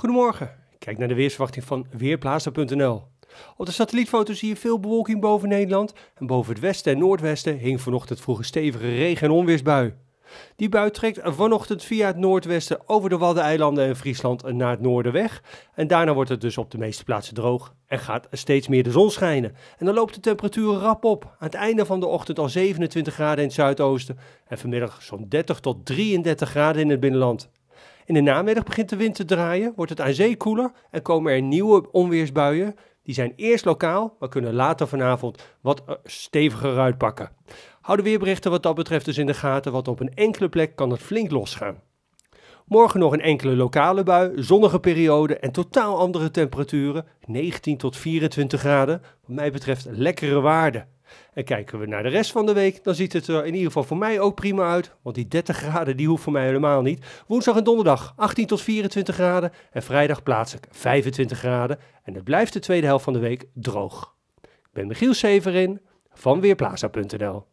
Goedemorgen, kijk naar de weersverwachting van Weerplaatsen.nl. Op de satellietfoto zie je veel bewolking boven Nederland en boven het westen en noordwesten hing vanochtend vroeg een stevige regen- en onweersbui. Die bui trekt vanochtend via het noordwesten over de Waddeneilanden en Friesland naar het noorden weg. En daarna wordt het dus op de meeste plaatsen droog en gaat steeds meer de zon schijnen. En dan loopt de temperatuur rap op. Aan het einde van de ochtend al 27 graden in het zuidoosten en vanmiddag zo'n 30 tot 33 graden in het binnenland. In de namiddag begint de wind te draaien, wordt het aan zee koeler en komen er nieuwe onweersbuien. Die zijn eerst lokaal, maar kunnen later vanavond wat eh, steviger uitpakken. Hou de weerberichten wat dat betreft dus in de gaten, want op een enkele plek kan het flink losgaan. Morgen nog een enkele lokale bui, zonnige periode en totaal andere temperaturen, 19 tot 24 graden. Wat mij betreft lekkere waarden. En kijken we naar de rest van de week, dan ziet het er in ieder geval voor mij ook prima uit. Want die 30 graden, die hoeft voor mij helemaal niet. Woensdag en donderdag 18 tot 24 graden. En vrijdag plaatselijk 25 graden. En het blijft de tweede helft van de week droog. Ik ben Michiel Severin van Weerplaza.nl